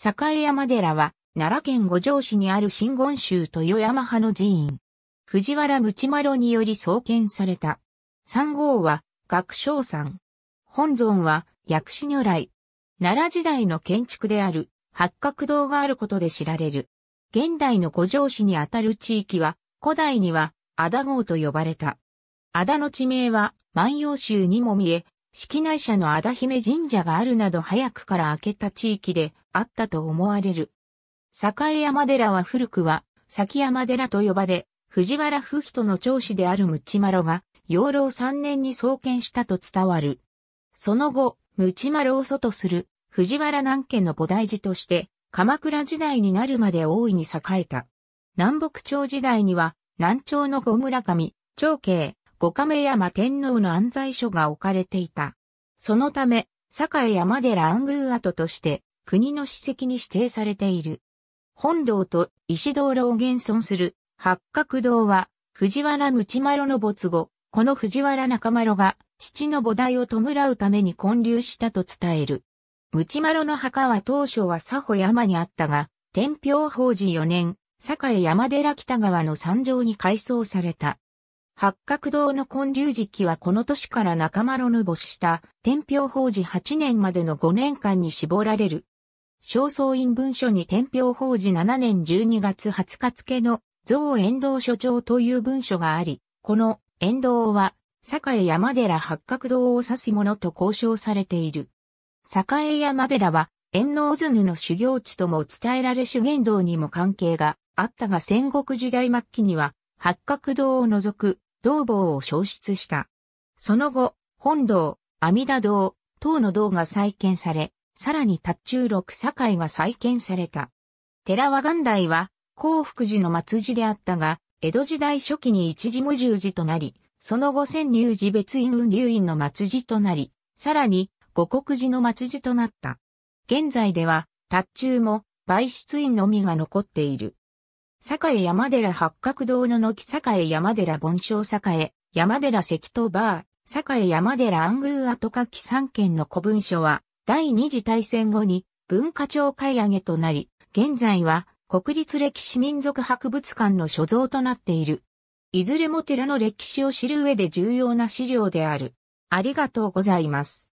栄山寺は、奈良県五条市にある真言宗豊山派の寺院。藤原マ丸により創建された。三号は、学章山。本尊は、薬師如来。奈良時代の建築である、八角堂があることで知られる。現代の五条市にあたる地域は、古代には、阿田号と呼ばれた。阿田の地名は、万葉集にも見え、式内社の阿田姫神社があるなど早くから明けた地域で、あったと思われる。栄山寺は古くは、崎山寺と呼ばれ、藤原不人の長子であるムチマロが、養老三年に創建したと伝わる。その後、ムチマロを祖とする、藤原南家の菩提寺として、鎌倉時代になるまで大いに栄えた。南北朝時代には、南朝の五村上、長慶、五亀山天皇の安在所が置かれていた。そのため、栄山寺安宮跡として、国の史跡に指定されている。本堂と石道路を現存する八角堂は、藤原マ丸の没後、この藤原中丸が父の母提を弔うために建立したと伝える。マ丸の墓は当初は佐保山にあったが、天平法寺4年、栄山寺北川の山上に改装された。八角堂の建立時期はこの年から中丸の没した天平法寺8年までの5年間に絞られる正倉院文書に天平法事7年12月20日付の増遠道所長という文書があり、この遠道は、栄山寺八角堂を指すものと交渉されている。栄山寺は、遠能図布の修行地とも伝えられ修験道にも関係があったが戦国時代末期には、八角堂を除く、道坊を消失した。その後、本堂、阿弥陀堂、等の堂が再建され、さらに達中六堺が再建された。寺は元来は、幸福寺の末寺であったが、江戸時代初期に一時無十寺となり、その後千入寺別院運流院の末寺となり、さらに五国寺の末寺となった。現在では、達中も、売出院のみが残っている。堺山寺八角堂の軒堺山寺盆章堺、山寺石頭バー、堺山寺暗宮跡書き三件の古文書は、第二次大戦後に文化庁買い上げとなり、現在は国立歴史民族博物館の所蔵となっている。いずれも寺の歴史を知る上で重要な資料である。ありがとうございます。